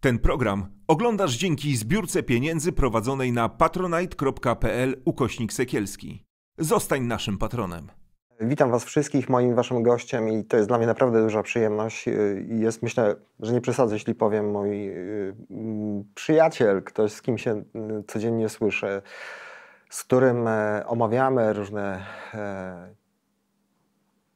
Ten program oglądasz dzięki zbiórce pieniędzy prowadzonej na patronite.pl ukośnik sekielski. Zostań naszym patronem. Witam Was wszystkich, moim Waszym gościem i to jest dla mnie naprawdę duża przyjemność. Y, jest, myślę, że nie przesadzę, jeśli powiem, mój y, mm, przyjaciel, ktoś z kim się y, codziennie słyszę, z którym e, omawiamy różne e,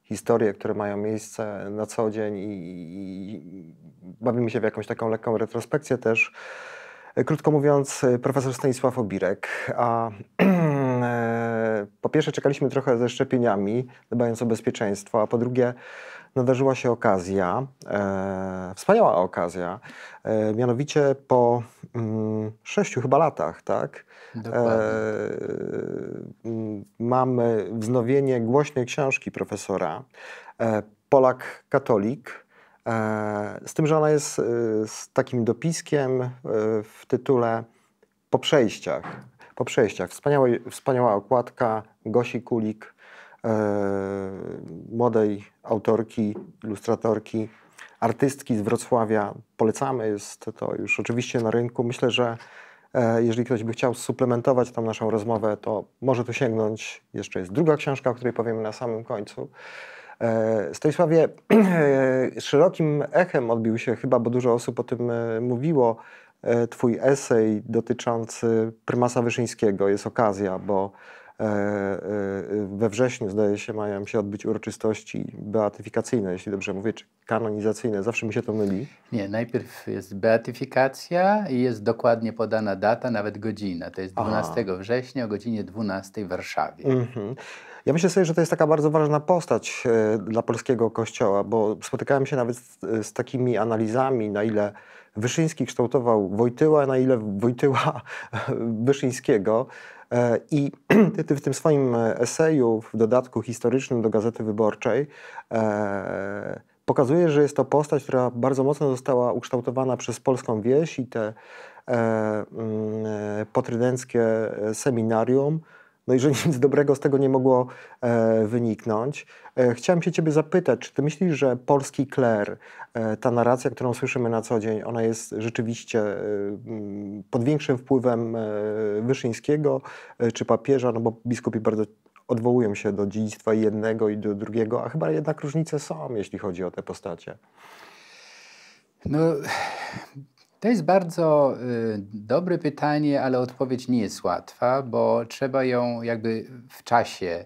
historie, które mają miejsce na co dzień i, i, bawimy się w jakąś taką lekką retrospekcję też. Krótko mówiąc, profesor Stanisław Obirek, a po pierwsze czekaliśmy trochę ze szczepieniami, dbając o bezpieczeństwo, a po drugie nadarzyła się okazja, e, wspaniała okazja, e, mianowicie po mm, sześciu chyba latach, tak, E, mamy wznowienie głośnej książki profesora e, Polak Katolik. E, z tym, że ona jest z takim dopiskiem w tytule Po przejściach. Po przejściach. Wspaniała, wspaniała okładka Gosi Kulik, młodej autorki, ilustratorki, artystki z Wrocławia. Polecamy, jest to już oczywiście na rynku. Myślę, że E, jeżeli ktoś by chciał suplementować tam naszą rozmowę, to może tu sięgnąć. Jeszcze jest druga książka, o której powiemy na samym końcu. E, Stanisławie, e, szerokim echem odbił się chyba, bo dużo osób o tym mówiło, twój esej dotyczący prymasa Wyszyńskiego. Jest okazja, bo E, e, we wrześniu, zdaje się, mają się odbyć uroczystości beatyfikacyjne, jeśli dobrze mówię, czy kanonizacyjne. Zawsze mi się to myli. Nie, najpierw jest beatyfikacja i jest dokładnie podana data, nawet godzina. To jest 12 Aha. września o godzinie 12 w Warszawie. Mhm. Ja myślę sobie, że to jest taka bardzo ważna postać e, dla polskiego kościoła, bo spotykałem się nawet z, z takimi analizami, na ile Wyszyński kształtował Wojtyła, na ile Wojtyła Wyszyńskiego. E, I ty, ty w tym swoim e, eseju, w dodatku historycznym do Gazety Wyborczej, e, pokazuje, że jest to postać, która bardzo mocno została ukształtowana przez polską wieś i te e, mm, potrydenckie seminarium no i że nic dobrego z tego nie mogło e, wyniknąć. E, chciałem się ciebie zapytać, czy ty myślisz, że polski kler, e, ta narracja, którą słyszymy na co dzień, ona jest rzeczywiście e, mm, pod większym wpływem e, Wyszyńskiego e, czy papieża, no bo biskupi bardzo odwołują się do dziedzictwa jednego i do drugiego, a chyba jednak różnice są, jeśli chodzi o te postacie. No, to jest bardzo y, dobre pytanie, ale odpowiedź nie jest łatwa, bo trzeba ją jakby w czasie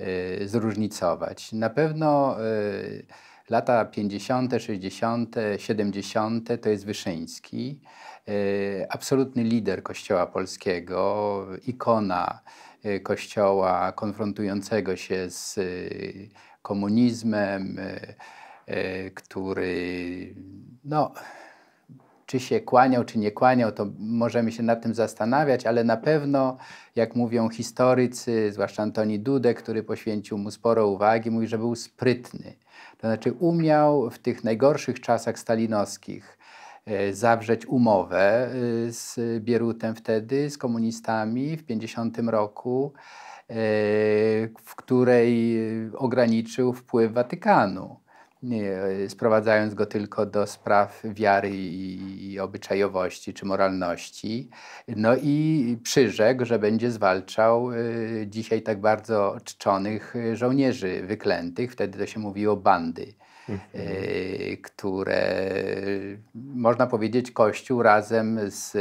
y, zróżnicować. Na pewno y, lata 50., 60., 70. to jest Wyszyński, y, absolutny lider Kościoła polskiego, ikona y, Kościoła konfrontującego się z y, komunizmem, który no czy się kłaniał, czy nie kłaniał, to możemy się nad tym zastanawiać, ale na pewno, jak mówią historycy, zwłaszcza Antoni Dudek, który poświęcił mu sporo uwagi, mówi, że był sprytny. To znaczy umiał w tych najgorszych czasach stalinowskich e, zawrzeć umowę e, z Bierutem wtedy, z komunistami w 50 roku, e, w której ograniczył wpływ Watykanu nie, e, sprowadzając go tylko do spraw wiary i, i, obyczajowości czy moralności. No i przyrzekł, że będzie zwalczał y, dzisiaj tak bardzo czczonych e, żołnierzy wyklętych, wtedy to się mówiło bandy. Mhm. które można powiedzieć Kościół razem z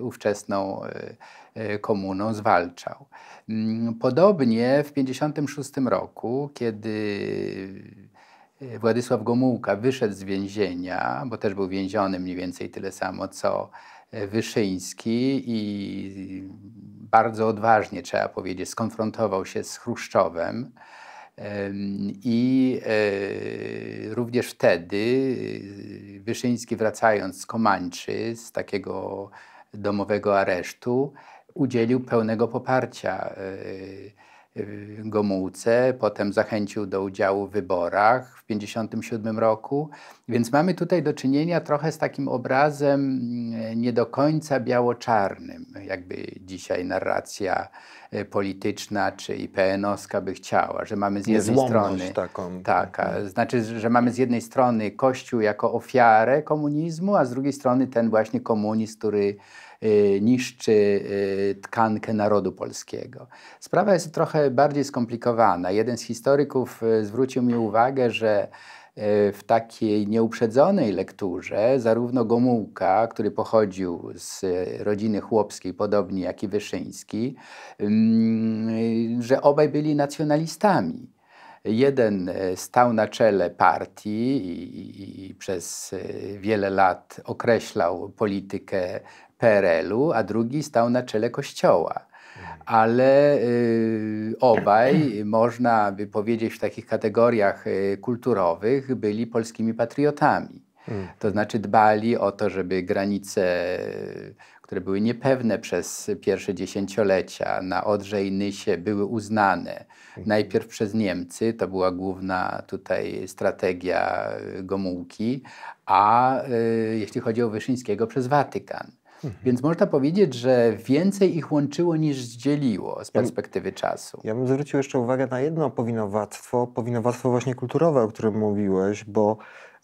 ówczesną komuną zwalczał. Mm, podobnie w 1956 roku, kiedy Y, Władysław Gomułka wyszedł z więzienia, bo też był więziony mniej więcej tyle samo co y, Wyszyński i bardzo odważnie, trzeba powiedzieć, skonfrontował się z Chruszczowem. I y, również wtedy Wyszyński, wracając z Komańczy, z takiego domowego aresztu, udzielił pełnego poparcia Y, Gomułce, potem zachęcił do udziału w wyborach w 1957 roku. Więc mamy tutaj do czynienia trochę z takim obrazem y, nie do końca biało-czarnym, jakby dzisiaj narracja y, polityczna czy IPN-owska by chciała, że mamy z jednej strony taką. Taka, mhm. znaczy, że mamy z jednej strony Kościół jako ofiarę komunizmu, a z drugiej strony ten właśnie komunizm, który Y, niszczy y, tkankę narodu polskiego. Sprawa jest trochę bardziej skomplikowana. Jeden z historyków y, zwrócił mi uwagę, że w takiej nieuprzedzonej lekturze zarówno Gomułka, który pochodził z rodziny chłopskiej, podobnie jak i Wyszyński, mm, że obaj byli nacjonalistami. Jeden stał na czele partii i, i, i, przez wiele lat określał politykę PRL-u, a drugi stał na czele kościoła. Mhm. Ale y, obaj, można by powiedzieć, w takich kategoriach y, kulturowych byli polskimi patriotami. Mm. To znaczy dbali o to, żeby granice, które były niepewne przez pierwsze dziesięciolecia na Odrze i Nysie, były uznane. Mhm. Najpierw przez Niemcy, to była główna tutaj strategia y, Gomułki, a y, jeśli chodzi o Wyszyńskiego, przez Watykan. Mhm. Więc można powiedzieć, że więcej ich łączyło niż dzieliło z perspektywy ja, czasu. Ja bym zwrócił jeszcze uwagę na jedno powinowactwo, powinowactwo właśnie kulturowe, o którym mówiłeś, bo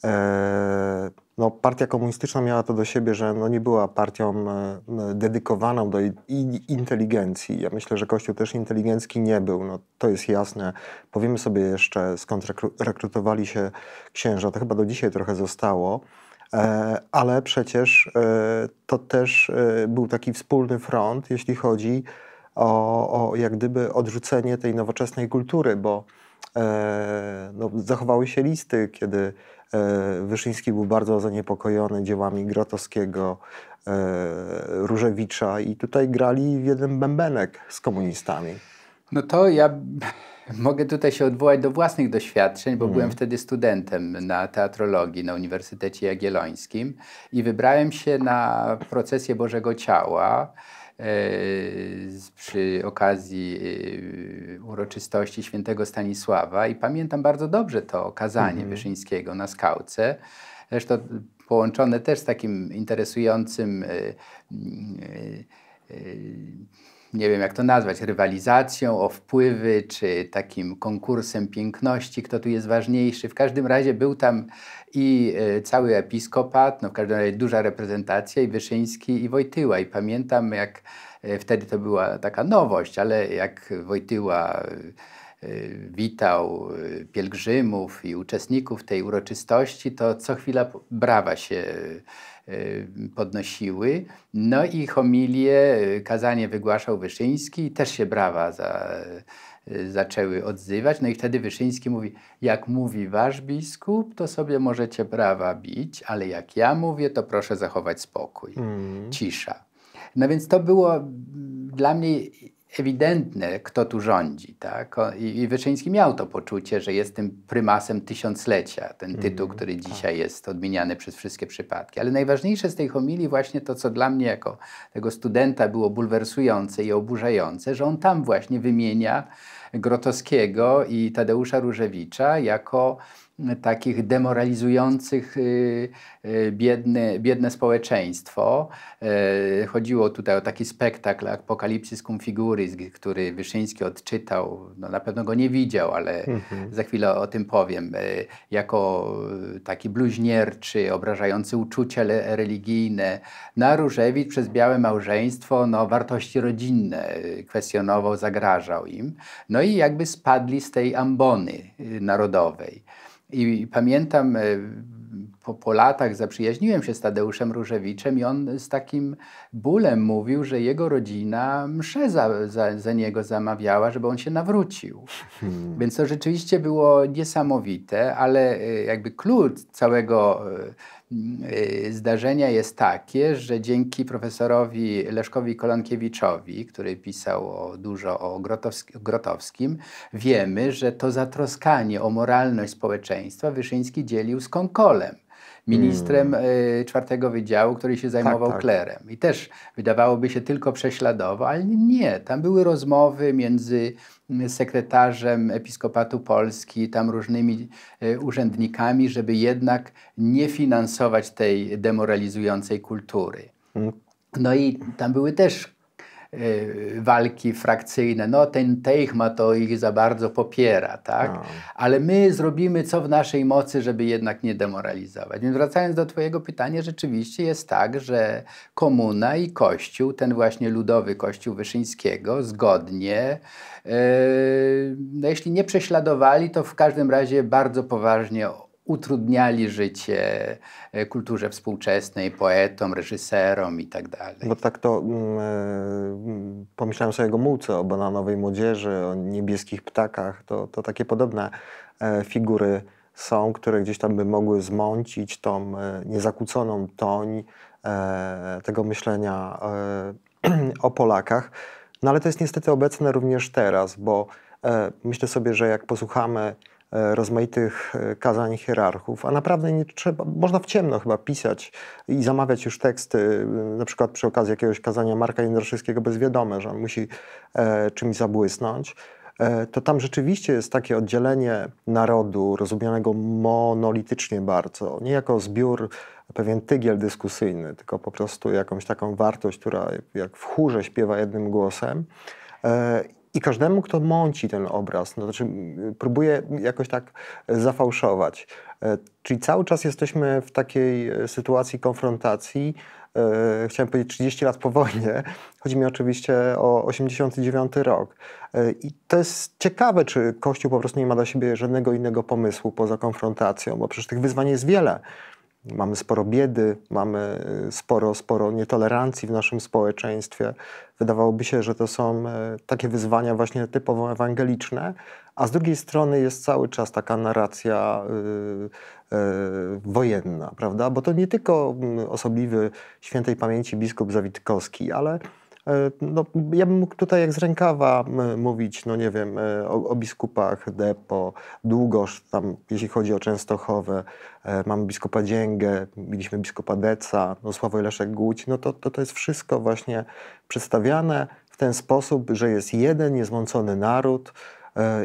e, no, partia komunistyczna miała to do siebie, że no, nie była partią e, dedykowaną do i, inteligencji. Ja myślę, że Kościół też inteligencki nie był, no, to jest jasne. Powiemy sobie jeszcze, skąd rekrutowali się księża, to chyba do dzisiaj trochę zostało. E, ale przecież e, to też e, był taki wspólny front, jeśli chodzi o, o jak gdyby odrzucenie tej nowoczesnej kultury, bo no, zachowały się listy, kiedy Wyszyński był bardzo zaniepokojony dziełami Grotowskiego, Różewicza i tutaj grali w jeden bębenek z komunistami. No to ja Mogę tutaj się odwołać do własnych doświadczeń, bo mm. byłem wtedy studentem na teatrologii na Uniwersytecie Jagiellońskim i wybrałem się na procesję Bożego Ciała e, przy okazji e, uroczystości świętego Stanisława i pamiętam bardzo dobrze to kazanie mm. Wyszyńskiego na skałce. Zresztą połączone też z takim interesującym e, nie wiem jak to nazwać, rywalizacją o wpływy, czy takim konkursem piękności, kto tu jest ważniejszy. W każdym razie był tam i e, cały episkopat, no w każdym razie duża reprezentacja i Wyszyński i Wojtyła. I pamiętam jak e, wtedy to była taka nowość, ale jak Wojtyła e, witał pielgrzymów i uczestników tej uroczystości, to co chwila brawa się Y, podnosiły. No i homilie, y, kazanie wygłaszał Wyszyński, też się brawa za, y, zaczęły odzywać. No i wtedy Wyszyński mówi, jak mówi wasz biskup, to sobie możecie brawa bić, ale jak ja mówię, to proszę zachować spokój, mm. cisza. No więc to było mm, dla mnie ewidentne, kto tu rządzi. Tak? I Wyszyński miał to poczucie, że jest tym prymasem tysiąclecia, ten mm, tytuł, który tak. dzisiaj jest odmieniany przez wszystkie przypadki. Ale najważniejsze z tej homilii właśnie to, co dla mnie jako tego studenta było bulwersujące i oburzające, że on tam właśnie wymienia Grotowskiego i Tadeusza Różewicza jako takich demoralizujących y, y, biedne społeczeństwo. E, chodziło tutaj o taki spektakl Apokalipsis cum figuris, który Wyszyński odczytał, no na pewno go nie widział, ale mhm. za chwilę o tym powiem, e, jako e, taki bluźnierczy, obrażający uczucia religijne. Na Różewicz przez białe małżeństwo no, wartości rodzinne kwestionował, zagrażał im. No i jakby spadli z tej ambony y, narodowej. I pamiętam e, po, po latach zaprzyjaźniłem się z Tadeuszem Różewiczem i on z takim bólem mówił, że jego rodzina mszę za, za, za niego zamawiała, żeby on się nawrócił. Hmm. Więc to rzeczywiście było niesamowite, ale e, jakby klucz całego e, Y, zdarzenia jest takie, że dzięki profesorowi Leszkowi Kolankiewiczowi, który pisał o, dużo o Grotowskim, Grotowskim, wiemy, że to zatroskanie o moralność społeczeństwa Wyszyński dzielił z Konkolem ministrem hmm. y, czwartego wydziału, który się zajmował tak, tak. klerem. I też wydawałoby się tylko prześladowo, ale nie. Tam były rozmowy między mm, sekretarzem Episkopatu Polski, tam różnymi y, urzędnikami, żeby jednak nie finansować tej demoralizującej kultury. Hmm. No i tam były też Y, walki frakcyjne. No ten Teichma to ich za bardzo popiera, tak? No. Ale my zrobimy co w naszej mocy, żeby jednak nie demoralizować. Więc wracając do twojego pytania, rzeczywiście jest tak, że komuna i kościół, ten właśnie ludowy kościół Wyszyńskiego zgodnie, yy, no jeśli nie prześladowali, to w każdym razie bardzo poważnie utrudniali życie e, kulturze współczesnej, poetom, reżyserom i tak dalej. Bo tak to mm, e, pomyślałem sobie o Mułce, o bananowej młodzieży, o niebieskich ptakach, to, to takie podobne e, figury są, które gdzieś tam by mogły zmącić tą niezakłóconą toń tego myślenia o Polakach. No ale to jest niestety obecne również teraz, bo myślę sobie, że jak posłuchamy E, rozmaitych e, kazań hierarchów, a naprawdę nie trzeba, można w ciemno chyba pisać i zamawiać już teksty, e, na przykład przy okazji jakiegoś kazania Marka Jędraszewskiego bezwiadome, że on musi e, czymś zabłysnąć, e, to tam rzeczywiście jest takie oddzielenie narodu, rozumianego monolitycznie bardzo, nie jako zbiór, pewien tygiel dyskusyjny, tylko po prostu jakąś taką wartość, która jak w chórze śpiewa jednym głosem. I każdemu, kto mąci ten obraz, no, to znaczy y, próbuje jakoś tak y, zafałszować. E, czyli cały czas jesteśmy w takiej e, sytuacji konfrontacji, e, chciałem powiedzieć 30 lat po wojnie. Chodzi mi oczywiście o 89 rok. I to jest ciekawe, czy Kościół po prostu nie ma dla siebie żadnego innego pomysłu poza konfrontacją, bo przecież tych wyzwań jest wiele. Mamy sporo biedy, mamy y, sporo, sporo nietolerancji w naszym społeczeństwie. Wydawałoby się, że to są y, takie wyzwania właśnie typowo ewangeliczne, a z drugiej strony jest cały czas taka narracja yy, yy, wojenna, prawda? Bo to nie tylko mm, osobliwy świętej pamięci biskup Zawitkowski, ale E, no, ja bym mógł tutaj jak z rękawa mówić, no nie wiem, e, o, o biskupach Depo, Długosz, tam jeśli chodzi o Częstochowę, e, mamy biskupa Dzięgę, mieliśmy biskupa Deca, no Sławoj Leszek Głódź, no to, to, to jest wszystko właśnie przedstawiane w ten sposób, że jest jeden niezmącony naród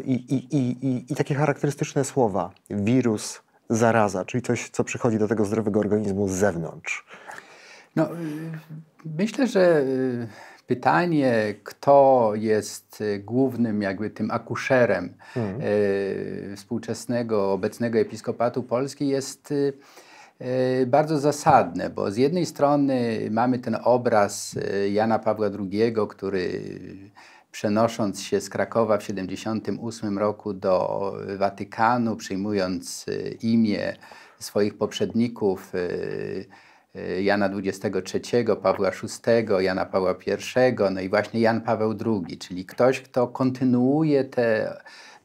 i, i, i, i, i takie charakterystyczne słowa, wirus, zaraza, czyli coś, co przychodzi do tego zdrowego organizmu z zewnątrz. No, y, myślę, że y, Pytanie, kto jest y, głównym jakby tym akuszerem mhm. y, współczesnego, obecnego Episkopatu Polski jest y, bardzo zasadne, bo z jednej strony mamy ten obraz Jana Pawła II, który przenosząc się z Krakowa w 78 roku do Watykanu, przyjmując imię swoich poprzedników, Y, Jana XXIII, Pawła VI, Jana Pawła I, no i właśnie Jan Paweł II, czyli ktoś, kto kontynuuje te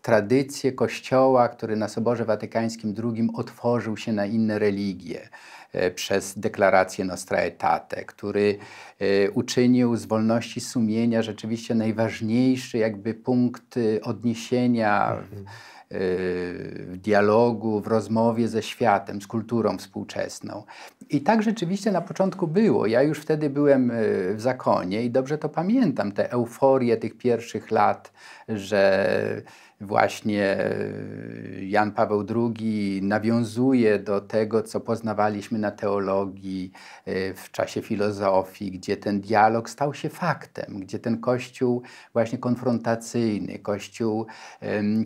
tradycję Kościoła, który na Soborze Watykańskim II otworzył się na inne religie e, przez deklarację Nostra Aetate, który e, uczynił z wolności sumienia rzeczywiście najważniejszy jakby punkt y, odniesienia. Mhm w dialogu, w rozmowie ze światem, z kulturą współczesną. I tak rzeczywiście na początku było. Ja już wtedy byłem e, w zakonie i dobrze to pamiętam, tę euforię tych pierwszych lat, że właśnie e, Jan Paweł II nawiązuje do tego, co poznawaliśmy na teologii e, w czasie filozofii, gdzie ten dialog stał się faktem, gdzie ten kościół właśnie konfrontacyjny, kościół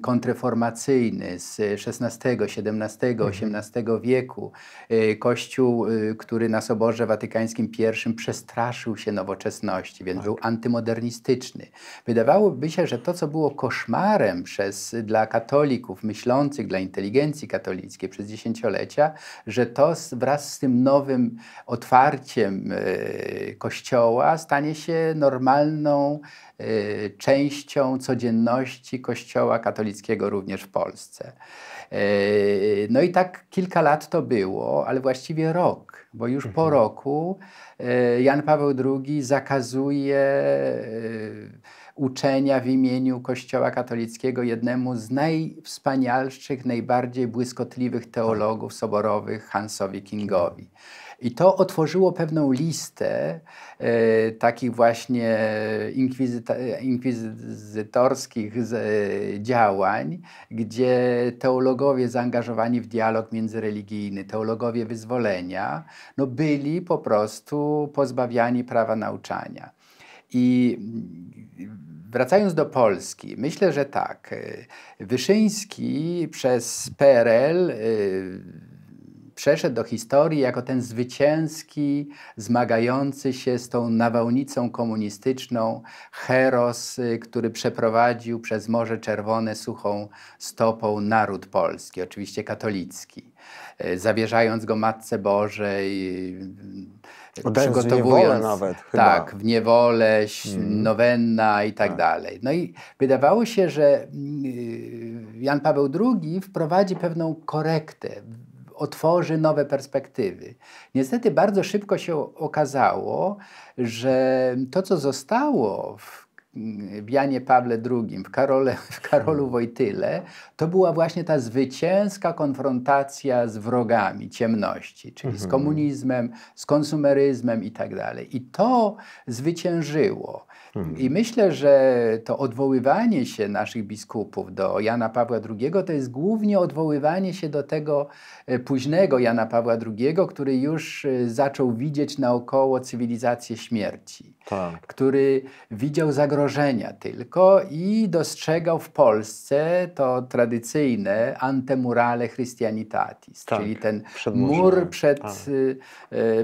kontreformacyjny z XVI, XVII, XVIII wieku, e, kościół, który na Soborze Watykańskim I przestraszył się nowoczesności, więc tak. był antymodernistyczny. Wydawałoby się, że to, co było koszmarem przy przez, dla katolików myślących, dla inteligencji katolickiej przez dziesięciolecia, że to wraz z tym nowym otwarciem e, Kościoła stanie się normalną e, częścią codzienności Kościoła katolickiego również w Polsce. E, no i tak kilka lat to było, ale właściwie rok, bo już po mhm. roku Jan Paweł II zakazuje uczenia w imieniu Kościoła katolickiego jednemu z najwspanialszych, najbardziej błyskotliwych teologów soborowych, Hansowi Kingowi. I to otworzyło pewną listę e, takich właśnie inkwizytorskich z, e, działań, gdzie teologowie zaangażowani w dialog międzyreligijny, teologowie wyzwolenia, no byli po prostu pozbawiani prawa nauczania. I wracając do Polski, myślę, że tak. Wyszyński przez PRL y, przeszedł do historii jako ten zwycięski, zmagający się z tą nawałnicą komunistyczną heros, y, który przeprowadził przez Morze Czerwone suchą stopą naród polski, oczywiście katolicki, y, zawierzając go Matce Bożej przygotowując. W nawet. Chyba. Tak, w niewolę, hmm. nowenna i tak, tak, dalej. No i wydawało się, że mm, y, Jan Paweł II wprowadzi pewną korektę, otworzy nowe perspektywy. Niestety bardzo szybko się okazało, że to, co zostało w w Janie Pawle II, w, Karole, w Karolu mhm. Wojtyle, to była właśnie ta zwycięska konfrontacja z wrogami ciemności, czyli z mhm. komunizmem, z konsumeryzmem i tak dalej. I to zwyciężyło. I mhm. myślę, że to odwoływanie się naszych biskupów do Jana Pawła II to jest głównie odwoływanie się do tego e, późnego Jana Pawła II, który już e, zaczął widzieć naokoło cywilizację śmierci, tak. który widział zagrożenie zagrożenia tylko i dostrzegał w Polsce to tradycyjne antemurale Christianitatis, tak, czyli ten mur tak. przed tak.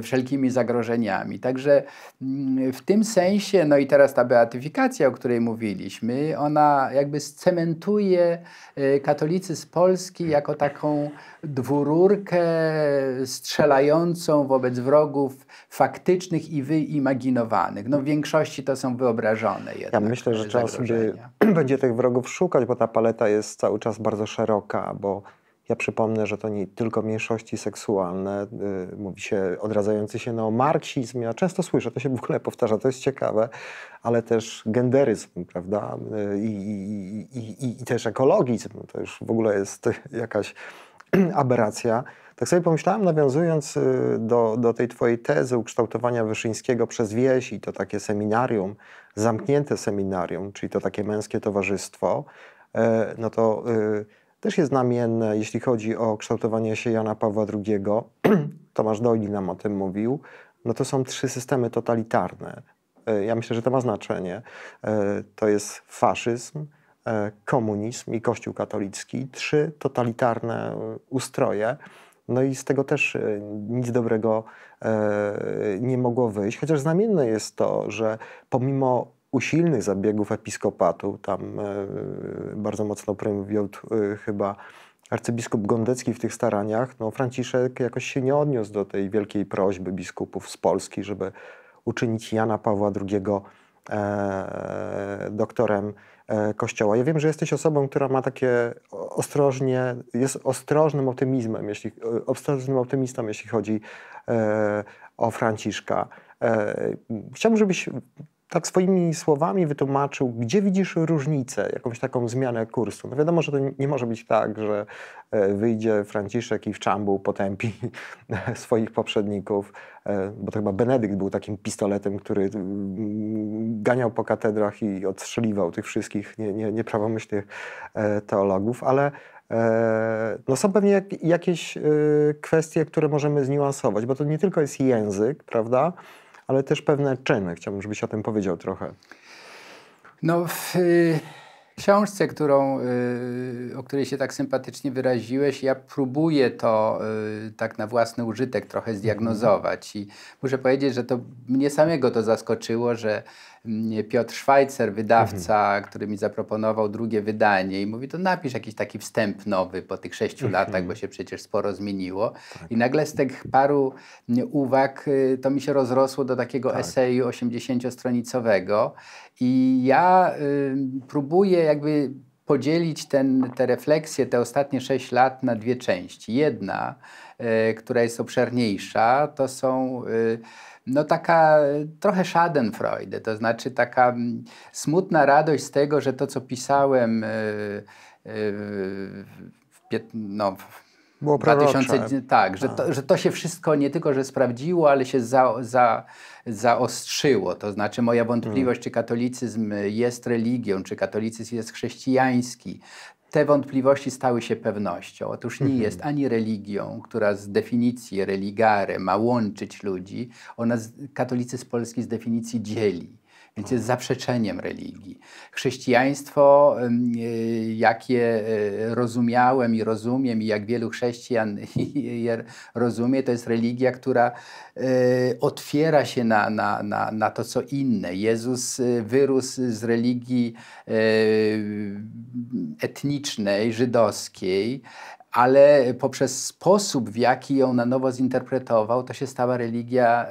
wszelkimi zagrożeniami. Także mm, w tym sensie, no i teraz ta beatyfikacja, o której mówiliśmy, ona jakby scementuje e, katolicyzm Polski jako taką dwururkę strzelającą wobec wrogów faktycznych i wyimaginowanych. No w większości to są wyobrażone jednak Ja myślę, że trzeba sobie będzie tych wrogów szukać, bo ta paleta jest cały czas bardzo szeroka, bo ja przypomnę, że to nie tylko mniejszości seksualne, yy, mówi się odradzający się neomarksizm. Ja często słyszę, to się w ogóle powtarza, to jest ciekawe, ale też genderyzm, prawda? Y, I, i, i, i też ekologizm. To już w ogóle jest jakaś aberracja. Tak sobie pomyślałem, nawiązując y, do, do tej twojej tezy ukształtowania Wyszyńskiego przez wieś i to takie seminarium, zamknięte seminarium, czyli to takie męskie towarzystwo, e, no to y, też jest znamienne, jeśli chodzi o kształtowanie się Jana Pawła II. Tomasz Dojli nam o tym mówił. No to są trzy systemy totalitarne. E, ja myślę, że to ma znaczenie. E, to jest faszyzm, E, komunizm i Kościół katolicki, trzy totalitarne e, ustroje. No i z tego też e, nic dobrego nie mogło wyjść. Chociaż znamienne jest to, że pomimo usilnych zabiegów episkopatu, tam bardzo mocno prym chyba arcybiskup Gondecki w tych staraniach, no Franciszek jakoś się nie odniósł do tej wielkiej prośby biskupów z Polski, żeby uczynić Jana Pawła II doktorem E, Kościoła. Ja wiem, że jesteś osobą, która ma takie ostrożnie, jest ostrożnym optymizmem, jeśli, e, ostrożnym optymistą, jeśli chodzi e, o Franciszka. Chciałbym, żebyś tak swoimi słowami wytłumaczył, gdzie widzisz różnicę, jakąś taką zmianę kursu. No wiadomo, że to nie może być tak, że e, wyjdzie Franciszek i w czambu potępi swoich poprzedników, e, bo to chyba Benedykt był takim pistoletem, który mm, ganiał po katedrach i odstrzeliwał tych wszystkich nie, nie, nieprawomyślnych e, teologów, ale no są pewnie jakieś kwestie, które możemy zniuansować, bo to nie tylko jest język, prawda? ale też pewne czyny. Chciałbym, żebyś o tym powiedział trochę. No, w, y, książce, którą, y, o której się tak sympatycznie wyraziłeś, ja próbuję to y, tak na własny użytek trochę mhm. zdiagnozować. I muszę powiedzieć, że to mnie samego to zaskoczyło, że mm, Piotr Szwajcer, wydawca, mhm. który mi zaproponował drugie wydanie i mówi, to napisz jakiś taki wstęp nowy po tych sześciu mhm. latach, bo się przecież sporo zmieniło. Tak. I nagle z tych paru mm, uwag y, to mi się rozrosło do takiego tak. eseju 80-stronicowego. I ja próbuję jakby podzielić ten, te refleksje, te ostatnie sześć lat na dwie części. Jedna, e, która jest obszerniejsza, to są y, no taka y, trochę schadenfreude, to znaczy taka mm, smutna radość z tego, że to, co pisałem y, no, było 2000, tak, że to, że to się wszystko nie tylko, że sprawdziło, ale się za, za, zaostrzyło. To znaczy moja wątpliwość, hmm. czy katolicyzm jest religią, czy katolicyzm jest chrześcijański, te wątpliwości stały się pewnością. Otóż nie mhm. jest ani religią, która z definicji religare ma łączyć ludzi, ona katolicy z Polski z definicji dzieli więc jest zaprzeczeniem religii. Chrześcijaństwo, e, jakie e, rozumiałem i rozumiem, i jak wielu chrześcijan je rozumie, to jest religia, która e, otwiera się na, na, na, na to, co inne. Jezus wyrósł z religii etnicznej, żydowskiej, ale poprzez sposób, w jaki ją na nowo zinterpretował, to się stała religia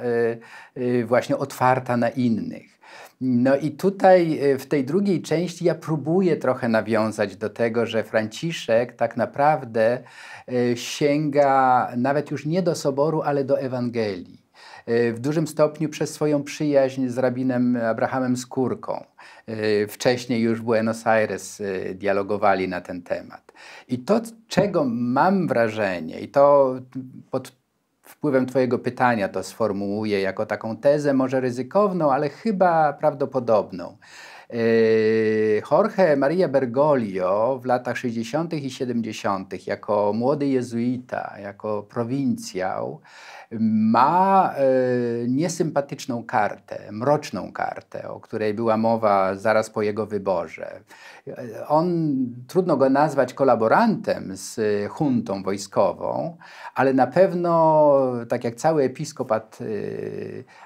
właśnie otwarta na innych. No i tutaj y, w tej drugiej części ja próbuję trochę nawiązać do tego, że Franciszek tak naprawdę y, sięga nawet już nie do soboru, ale do Ewangelii y, w dużym stopniu przez swoją przyjaźń z rabinem Abrahamem Skórką. Wcześniej już Buenos Aires dialogowali na ten temat. I to, czego mam wrażenie, i to pod wpływem Twojego pytania to sformułuję jako taką tezę, może ryzykowną, ale chyba prawdopodobną. Yy, Jorge Maria Bergoglio w latach 60. i 70. jako młody jezuita, jako prowincjał, ma e, niesympatyczną kartę, mroczną kartę, o której była mowa zaraz po jego wyborze. On, trudno go nazwać kolaborantem z huntą wojskową, ale na pewno, tak jak cały episkopat e,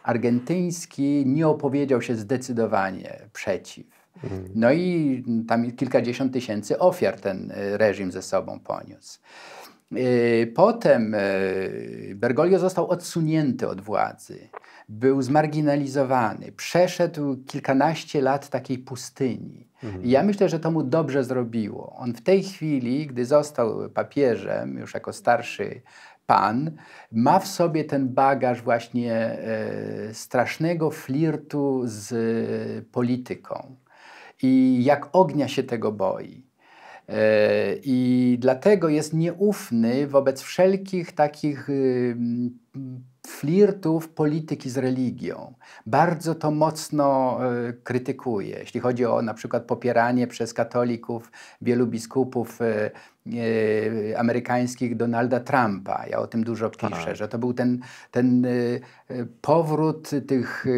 argentyński, nie opowiedział się zdecydowanie przeciw. Mhm. No i tam kilkadziesiąt tysięcy ofiar ten e, reżim ze sobą poniósł. Yy, potem yy, Bergoglio został odsunięty od władzy, był zmarginalizowany, przeszedł kilkanaście lat takiej pustyni. Mhm. I ja myślę, że to mu dobrze zrobiło. On w tej chwili, gdy został papieżem, już jako starszy pan, ma w sobie ten bagaż właśnie yy, strasznego flirtu z polityką. I jak ognia się tego boi. E, I dlatego jest nieufny wobec wszelkich takich y, mm, flirtów polityki z religią. Bardzo to mocno e, krytykuje, jeśli chodzi o na przykład popieranie przez katolików wielu biskupów e, E, amerykańskich Donalda Trumpa. Ja o tym dużo piszę, tak. że to był ten, ten e, powrót tych e,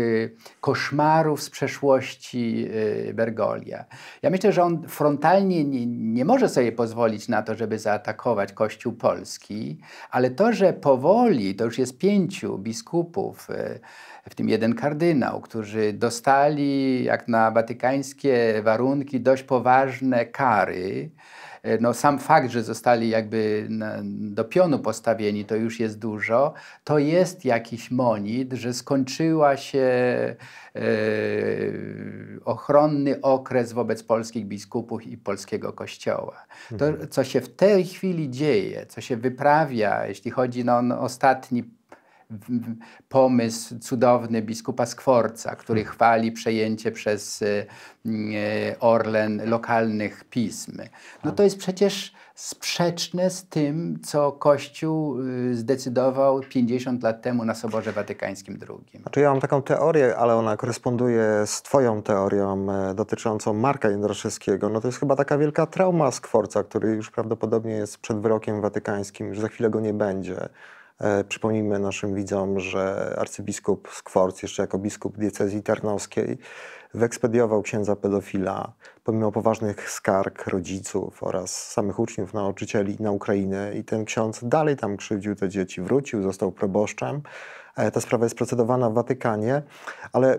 koszmarów z przeszłości Bergolia. Ja myślę, że on frontalnie nie, nie może sobie pozwolić na to, żeby zaatakować Kościół Polski, ale to, że powoli, to już jest pięciu biskupów, w tym jeden kardynał, którzy dostali jak na watykańskie warunki dość poważne kary, E, no, sam fakt, że zostali jakby do pionu postawieni, to już jest dużo, to jest jakiś monit, że skończyła się e, ochronny okres wobec polskich biskupów i polskiego kościoła. To, mhm. co się w tej chwili dzieje, co się wyprawia, jeśli chodzi no, no, ostatni pomysł cudowny biskupa Skworca, który hmm. chwali przejęcie przez y, y, Orlen lokalnych pism. No hmm. to jest przecież sprzeczne z tym, co Kościół y, zdecydował 50 lat temu na Soborze Watykańskim II. Znaczy ja mam taką teorię, ale ona koresponduje z twoją teorią e, dotyczącą Marka Jędraszewskiego. No to jest chyba taka wielka trauma Skworca, który już prawdopodobnie jest przed wyrokiem watykańskim, już za chwilę go nie będzie. E, przypomnijmy naszym widzom, że arcybiskup Skworc, jeszcze jako biskup diecezji tarnowskiej, wyekspediował księdza pedofila, pomimo poważnych skarg rodziców oraz samych uczniów, nauczycieli na Ukrainę. I ten ksiądz dalej tam krzywdził te dzieci, wrócił, został proboszczem. E, ta sprawa jest procedowana w Watykanie, ale e,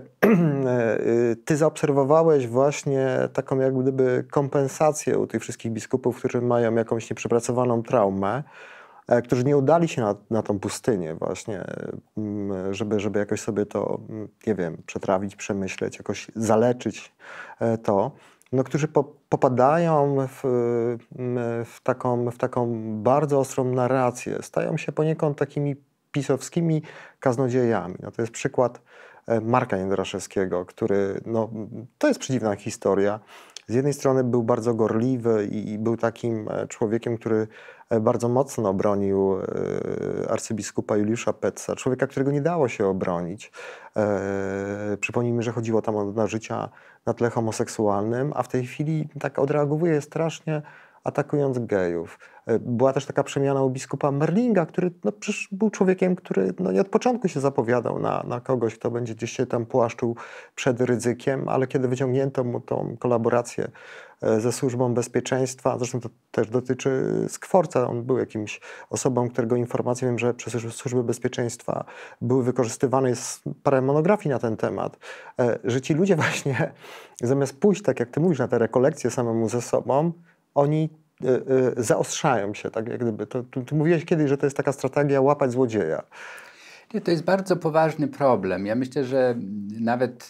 ty zaobserwowałeś właśnie taką jak gdyby kompensację u tych wszystkich biskupów, którzy mają jakąś nieprzepracowaną traumę. E, którzy nie udali się na, na tą pustynię właśnie, mm, żeby, żeby jakoś sobie to, mm, nie wiem, przetrawić, przemyśleć, jakoś zaleczyć e, to, no, którzy po, popadają w, mm, w, taką, w taką bardzo ostrą narrację, stają się poniekąd takimi pisowskimi kaznodziejami. No, to jest przykład e, Marka Jędraszewskiego, który, no, to jest przedziwna historia, z jednej strony był bardzo gorliwy i, był takim człowiekiem, który E, bardzo mocno obronił e, arcybiskupa Juliusza Petza, człowieka, którego nie dało się obronić. E, przypomnijmy, że chodziło tam o życia na tle homoseksualnym, a w tej chwili tak odreagowuje strasznie atakując gejów. Była też taka przemiana u biskupa Merlinga, który no, przecież był człowiekiem, który no, nie od początku się zapowiadał na, na kogoś, kto będzie gdzieś się tam płaszczył przed ryzykiem, ale kiedy wyciągnięto mu tą kolaborację E, ze służbą bezpieczeństwa, zresztą to też dotyczy Skworca, on był jakimś osobą, którego informacje wiem, że przez służby bezpieczeństwa były wykorzystywane, jest parę monografii na ten temat, e, że ci ludzie właśnie zamiast pójść, tak jak ty mówisz, na te rekolekcje samemu ze sobą, oni e, zaostrzają się, tak jak gdyby. To, ty mówiłeś kiedyś, że to jest taka strategia łapać złodzieja. Nie, to jest bardzo poważny problem. Ja myślę, że nawet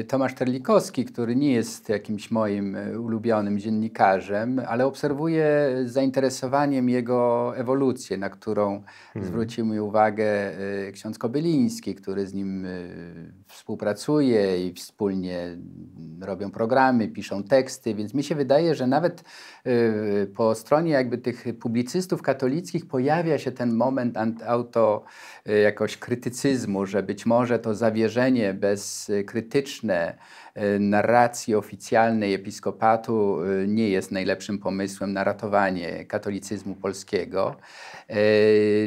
Y, Tomasz Terlikowski, który nie jest jakimś moim y, ulubionym dziennikarzem, ale obserwuję z zainteresowaniem jego ewolucję, na którą hmm. zwrócił mi uwagę y, ksiądz Kobyliński, który z nim współpracuje i wspólnie robią programy, piszą teksty, więc mi się wydaje, że nawet po stronie jakby tych publicystów katolickich pojawia się ten moment auto jakoś krytycyzmu, że być może to zawierzenie bez krytycyzmu krytyczne e, narracji oficjalnej episkopatu e, nie jest najlepszym pomysłem na ratowanie katolicyzmu polskiego. E,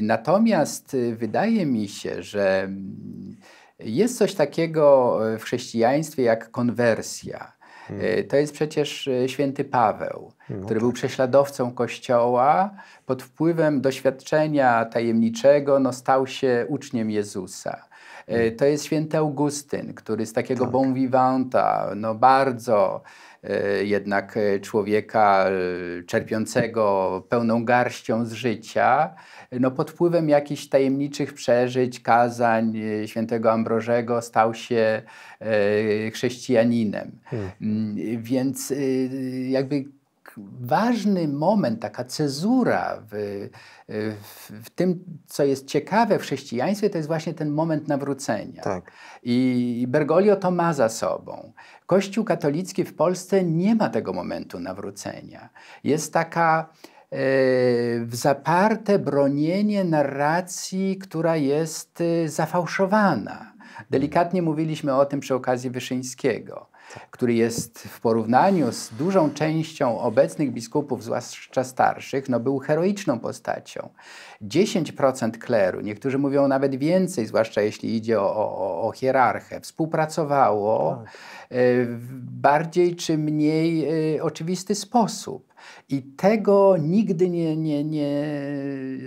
natomiast wydaje mi się, że mm, jest coś takiego w chrześcijaństwie jak konwersja. Hmm. To jest przecież święty Paweł, no który był tak. prześladowcą Kościoła. Pod wpływem doświadczenia tajemniczego no, stał się uczniem Jezusa. E, to jest święty Augustyn, który z takiego tak. bon vivanta, no bardzo e, jednak e, człowieka czerpiącego pełną garścią z życia, no pod wpływem jakichś tajemniczych przeżyć, kazań świętego Ambrożego stał się chrześcijaninem. Hmm. Mm, więc jakby ważny moment, taka cezura w, w, w, tym, co jest ciekawe w chrześcijaństwie, to jest właśnie ten moment nawrócenia. Tak. I Bergoglio to ma za sobą. Kościół katolicki w Polsce nie ma tego momentu nawrócenia. Jest taka e, w zaparte bronienie narracji, która jest e, zafałszowana. Delikatnie mówiliśmy o tym przy okazji Wyszyńskiego który jest w porównaniu z dużą częścią obecnych biskupów, zwłaszcza starszych, no był heroiczną postacią. 10% kleru, niektórzy mówią nawet więcej, zwłaszcza jeśli idzie o, o, o hierarchię, współpracowało tak. E, w bardziej czy mniej e, oczywisty sposób. I tego nigdy nie, nie, nie,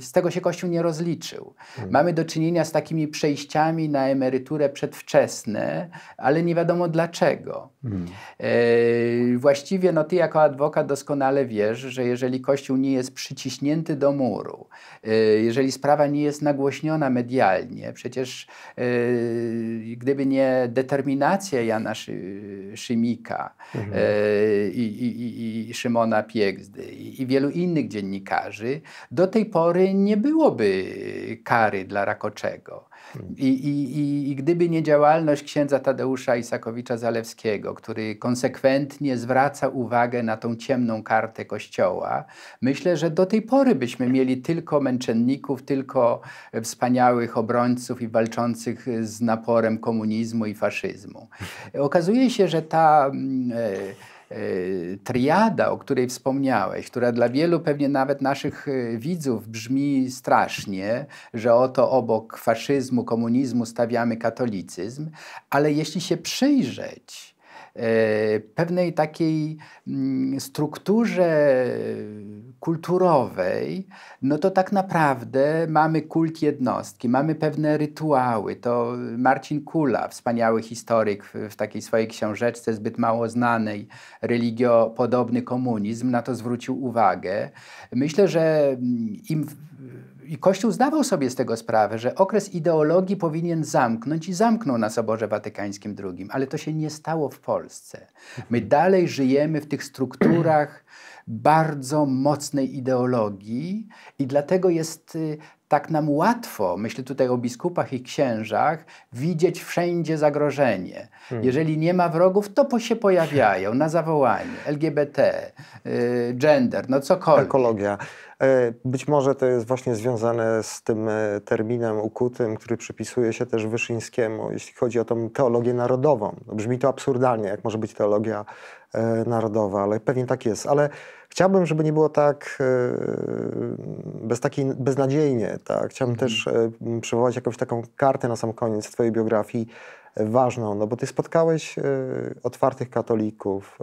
z tego się Kościół nie rozliczył. Hmm. Mamy do czynienia z takimi przejściami na emeryturę przedwczesne, ale nie wiadomo dlaczego. Hmm. E, właściwie no ty jako adwokat doskonale wiesz, że jeżeli Kościół nie jest przyciśnięty do muru, e, jeżeli sprawa nie jest nagłośniona medialnie, przecież e, gdyby nie determinacja Jana Szy, Szymika hmm. i, i, i, Szymona Piegzdy, Gwiazdy i wielu innych dziennikarzy, do tej pory nie byłoby kary dla Rakoczego. Hmm. I, i, i, I, gdyby nie działalność księdza Tadeusza Isakowicza-Zalewskiego, który konsekwentnie zwraca uwagę na tą ciemną kartę Kościoła, myślę, że do tej pory byśmy mieli tylko męczenników, tylko wspaniałych obrońców i walczących z naporem komunizmu i faszyzmu. Okazuje się, że ta... Yy, E, triada, o której wspomniałeś, która dla wielu pewnie nawet naszych e, widzów brzmi strasznie, że oto obok faszyzmu, komunizmu stawiamy katolicyzm, ale jeśli się przyjrzeć e, pewnej takiej mm, strukturze kulturowej, no to tak naprawdę mamy kult jednostki, mamy pewne rytuały. To Marcin Kula, wspaniały historyk w takiej swojej książeczce zbyt mało znanej, religiopodobny komunizm, na to zwrócił uwagę. Myślę, że mm, im i Kościół zdawał sobie z tego sprawę, że okres ideologii powinien zamknąć i zamknął na Soborze Watykańskim II, ale to się nie stało w Polsce. My mhm. dalej żyjemy w tych strukturach bardzo mocnej ideologii i dlatego jest y, tak nam łatwo, myślę tutaj o biskupach i księżach, widzieć wszędzie zagrożenie. Hmm. Jeżeli nie ma wrogów, to się pojawiają na zawołanie. LGBT, y, gender, no cokolwiek. Ekologia. E, być może to jest właśnie związane z tym e, terminem ukutym, który przypisuje się też Wyszyńskiemu, jeśli chodzi o tą teologię narodową. No, brzmi to absurdalnie, jak może być teologia E, narodowe, ale pewnie tak jest. Ale chciałbym, żeby nie było tak e, bez takiej beznadziejnie. Tak? Chciałbym mhm. też e, przywołać jakąś taką kartę na sam koniec Twojej biografii ważną, no bo Ty spotkałeś otwartych katolików,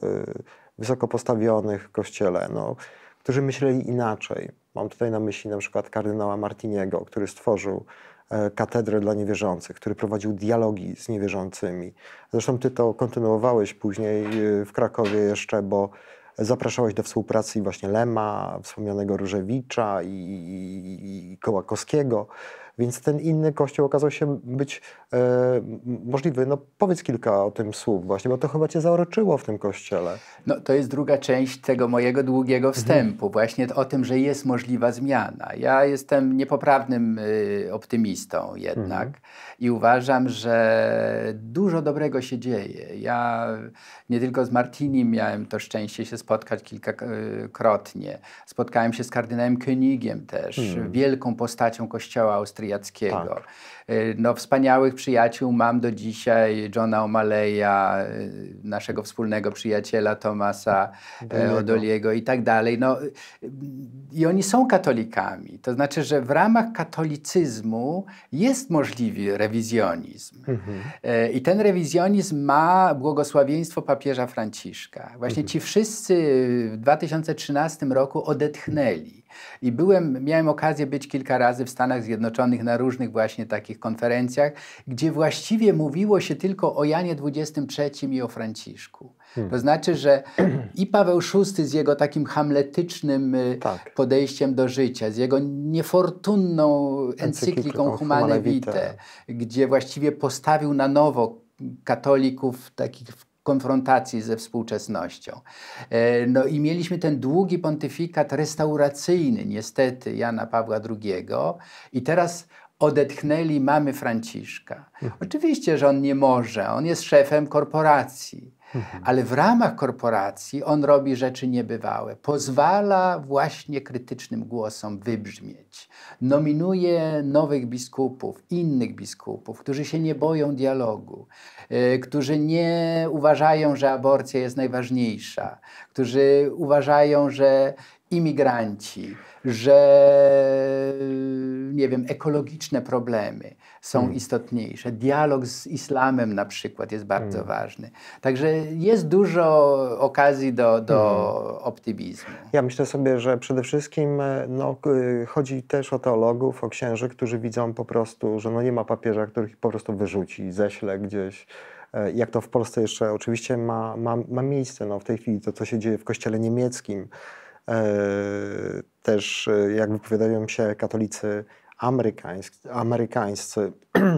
wysoko postawionych w kościele, no, którzy myśleli inaczej. Mam tutaj na myśli na przykład kardynała Martiniego, który stworzył E, katedrę dla niewierzących, który prowadził dialogi z niewierzącymi. Zresztą ty to kontynuowałeś później e, w Krakowie jeszcze, bo zapraszałeś do współpracy właśnie Lema, wspomnianego Różewicza i, i, i Kołakowskiego. Więc ten inny kościół okazał się być e, możliwy. No powiedz kilka o tym słów właśnie, bo to chyba cię zaoroczyło w tym kościele. No to jest druga część tego mojego długiego mhm. wstępu, mhm. właśnie o tym, że jest możliwa zmiana. Ja jestem niepoprawnym y, optymistą jednak mhm. i uważam, że dużo dobrego się dzieje. Ja nie tylko z Martinim miałem to szczęście się spotkać kilkakrotnie. Y, Spotkałem się z kardynałem Königiem też, mhm. wielką postacią kościoła Austrii. Jackiego. Tak. Y, no, wspaniałych przyjaciół mam do dzisiaj, Johna O'Malley'a, y, naszego wspólnego przyjaciela Tomasa y, Odoliego i tak dalej. No, I oni są katolikami. To znaczy, że w ramach katolicyzmu jest możliwy rewizjonizm. Mhm. I ten rewizjonizm ma błogosławieństwo papieża Franciszka. Właśnie mhm. ci wszyscy w 2013 roku odetchnęli. I byłem, miałem okazję być kilka razy w Stanach Zjednoczonych na różnych właśnie takich konferencjach, gdzie właściwie mówiło się tylko o Janie XXIII i o Franciszku. Hmm. To znaczy, że i Paweł VI z jego takim hamletycznym y, tak. podejściem do życia, z jego niefortunną encykliką Humane Vitae, gdzie właściwie postawił na nowo katolików takich konfrontacji ze współczesnością. E, no i mieliśmy ten długi pontyfikat restauracyjny, niestety, Jana Pawła II. I teraz odetchnęli mamy Franciszka. Mhm. Oczywiście, że on nie może, on jest szefem korporacji. Mhm. Ale w ramach korporacji on robi rzeczy niebywałe. Pozwala właśnie krytycznym głosom wybrzmieć. Nominuje nowych biskupów, innych biskupów, którzy się nie boją dialogu, e, którzy nie uważają, że aborcja jest najważniejsza, którzy uważają, że imigranci, że nie wiem, ekologiczne problemy są hmm. istotniejsze. Dialog z islamem na przykład jest bardzo hmm. ważny. Także jest dużo okazji do, do hmm. optymizmu. Ja myślę sobie, że przede wszystkim e, no, e, chodzi też o teologów, o księży, którzy widzą po prostu, że no nie ma papieża, których po prostu wyrzuci, ześle gdzieś e, jak to w Polsce jeszcze oczywiście ma, ma, ma, miejsce no, w tej chwili, to co się dzieje w kościele niemieckim, E, też, e, jak wypowiadają się katolicy amerykańscy,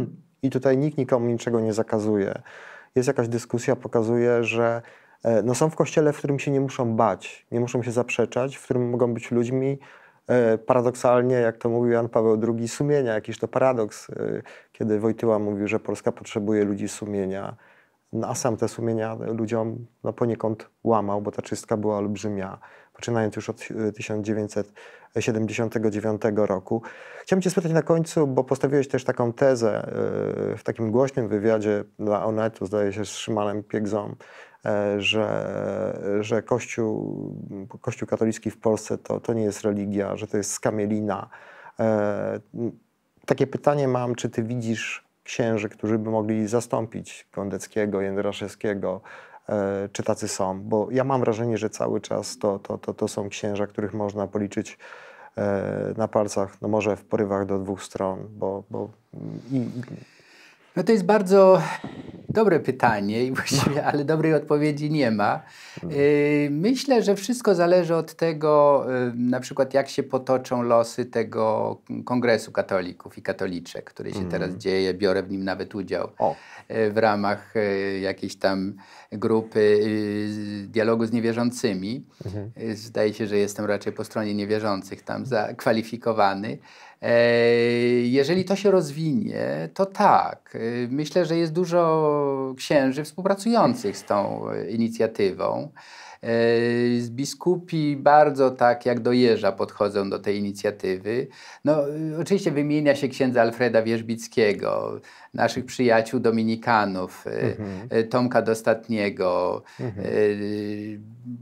i tutaj nikt nikomu niczego nie zakazuje, jest jakaś dyskusja, pokazuje, że e, no są w kościele, w którym się nie muszą bać, nie muszą się zaprzeczać, w którym mogą być ludźmi, paradoksalnie, jak to mówił Jan Paweł II, sumienia. Jakiś to paradoks, kiedy Wojtyła mówił, że Polska potrzebuje ludzi sumienia, no a sam te sumienia ludziom no, poniekąd łamał, bo ta czystka była olbrzymia poczynając już od 1979 e, roku. Chciałbym Cię spytać na końcu, bo postawiłeś też taką tezę e, w takim głośnym wywiadzie dla Onetu, zdaje się, z Szymanem Piegzą, e, że, że kościół, kościół katolicki w Polsce to, to nie jest religia, że to jest skamielina. Takie pytanie mam, czy Ty widzisz księży, którzy by mogli zastąpić Kondeckiego, Jędraszewskiego, E, czy tacy są, bo ja mam wrażenie, że cały czas to, to, to, to są księża, których można policzyć e, na palcach, no może w porywach do dwóch stron, bo, bo i, no to jest bardzo dobre pytanie, i właściwie, no. ale dobrej odpowiedzi nie ma. No. Y, myślę, że wszystko zależy od tego, y, na przykład jak się potoczą losy tego Kongresu Katolików i Katoliczek, który się teraz mhm. dzieje. Biorę w nim nawet udział y, w ramach jakiejś tam grupy dialogu z niewierzącymi. Mhm. Zdaje się, że jestem raczej po stronie niewierzących tam zakwalifikowany. Jeżeli to się rozwinie, to tak. Y, myślę, że jest dużo księży współpracujących z tą e, inicjatywą. Biskupi bardzo tak jak do jeża podchodzą do tej inicjatywy. No, y, oczywiście wymienia się księdza Alfreda Wierzbickiego, naszych przyjaciół dominikanów, y, mhm. Tomka Dostatniego. Mhm.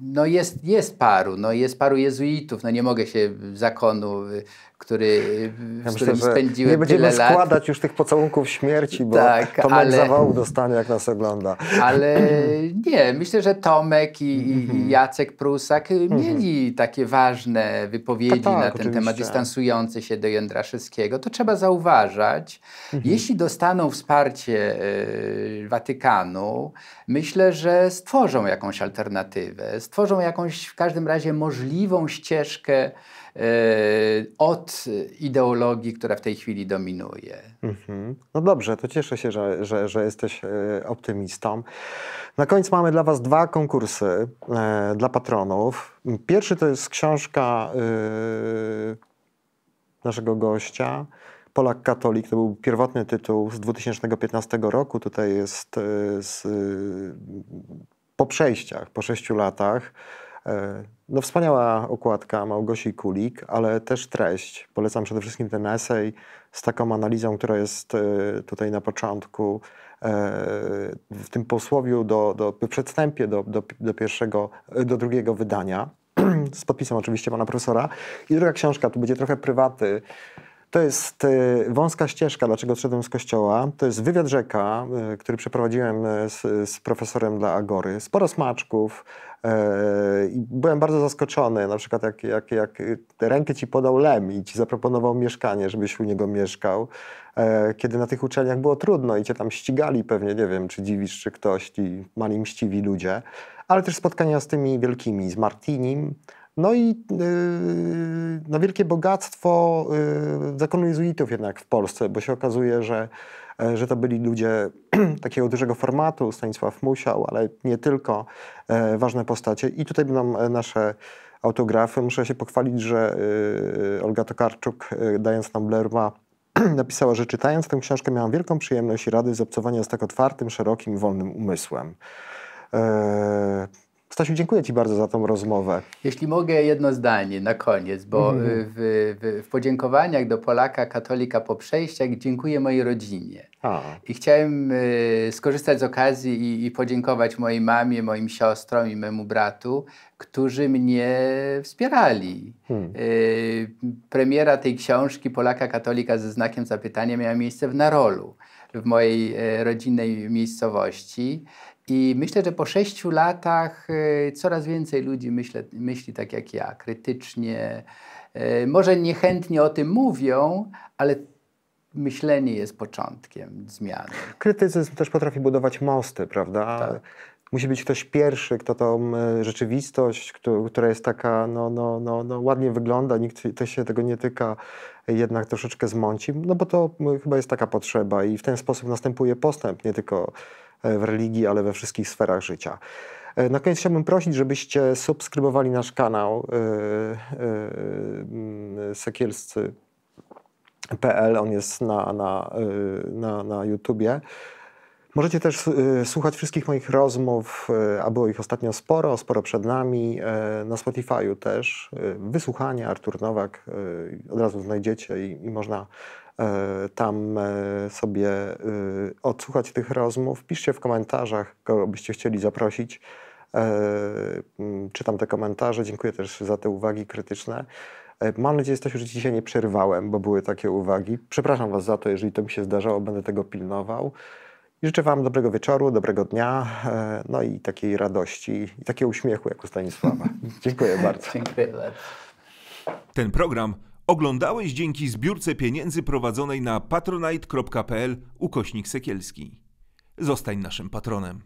No jest, jest paru, no jest paru jezuitów. No nie mogę się zakonu który, ja z którym myślę, spędziłem Nie będziemy składać już tych pocałunków śmierci, bo tak, Tomek ale, zawału dostanie, jak nas ogląda. Ale nie, myślę, że Tomek i, i mhm. Jacek Prusak mieli mhm. takie ważne wypowiedzi tak, tak, na ten oczywiście. temat, dystansujące się do Jędraszewskiego. To trzeba zauważać. Mhm. Jeśli dostaną wsparcie y, Watykanu, myślę, że stworzą jakąś alternatywę, stworzą jakąś w każdym razie możliwą ścieżkę Yy, od ideologii, która w tej chwili dominuje. Mhm. No dobrze, to cieszę się, że, że, że jesteś e, optymistą. Na koniec mamy dla Was dwa konkursy e, dla patronów. Pierwszy to jest książka e, naszego gościa. Polak Katolik to był pierwotny tytuł z 2015 roku. Tutaj jest z, po przejściach, po sześciu latach. E, no wspaniała okładka Małgosi Kulik, ale też treść. Polecam przede wszystkim ten esej z taką analizą, która jest e, tutaj na początku, e, w tym posłowiu do, do przedstępie do, do, do, pierwszego, do drugiego wydania, z podpisem oczywiście pana profesora. I druga książka, tu będzie trochę prywaty, to jest wąska ścieżka, dlaczego odszedłem z kościoła. To jest wywiad rzeka, który przeprowadziłem z, z profesorem dla Agory. Sporo smaczków, Eee, I byłem bardzo zaskoczony, na przykład jak, jak, jak rękę ci podał Lem i ci zaproponował mieszkanie, żebyś u niego mieszkał, eee, kiedy na tych uczelniach było trudno i cię tam ścigali pewnie, nie wiem, czy dziwisz, czy ktoś, ci mali mściwi ludzie, ale też spotkania z tymi wielkimi, z Martinim, no i yy, no wielkie bogactwo yy, zakonu jezuitów jednak w Polsce, bo się okazuje, że, e, że to byli ludzie takiego dużego formatu, Stanisław Musiał, ale nie tylko, e, ważne postacie. I tutaj będą e, nasze autografy. Muszę się pochwalić, że Olga Tokarczuk, dając nam Blerma, napisała, że czytając tę książkę miałam wielką przyjemność i rady z obcowania z tak otwartym, szerokim, wolnym umysłem. Stasiu, dziękuję Ci bardzo za tą rozmowę. Jeśli mogę jedno zdanie na koniec, bo mm. w, w, w, podziękowaniach do Polaka, katolika po przejściach dziękuję mojej rodzinie. A. I chciałem y, skorzystać z okazji i, i, podziękować mojej mamie, moim siostrom i memu bratu, którzy mnie wspierali. Hmm. Y, premiera tej książki Polaka, katolika ze znakiem zapytania miała miejsce w Narolu w mojej y, rodzinnej miejscowości. I myślę, że po sześciu latach e, coraz więcej ludzi myślę, myśli tak jak ja, krytycznie. E, może niechętnie o tym mówią, ale myślenie jest początkiem zmiany. Krytycyzm też potrafi budować mosty, prawda? Tak musi być ktoś pierwszy, kto tą e, rzeczywistość, która jest taka, no, no, no, no ładnie wygląda, nikt się tego nie tyka, jednak troszeczkę zmąci, no bo to chyba jest taka potrzeba i w ten sposób następuje postęp, nie tylko e, w religii, ale we wszystkich sferach życia. E, na koniec chciałbym prosić, żebyście subskrybowali nasz kanał sekielscy.pl. On jest na, na, na, na YouTubie. Możecie też y, słuchać wszystkich moich rozmów, y, a było ich ostatnio sporo, sporo przed nami, y, na Spotify'u też. Wysłuchanie Artur Nowak od razu znajdziecie i, i można tam sobie odsłuchać tych rozmów. Piszcie w komentarzach, kogo byście chcieli zaprosić. Mm, czytam te komentarze. Dziękuję też za te uwagi krytyczne. Mam nadzieję, że już dzisiaj nie przerwałem, bo były takie uwagi. Przepraszam Was za to, jeżeli to mi się zdarzało, będę tego pilnował. I życzę Wam dobrego wieczoru, dobrego dnia, e, no i takiej radości i takiego uśmiechu jak u Stanisława. Dziękuję bardzo. Dziękuję Ten program oglądałeś dzięki zbiórce pieniędzy prowadzonej na patronite.pl ukośnik Sekielski. Zostań naszym patronem.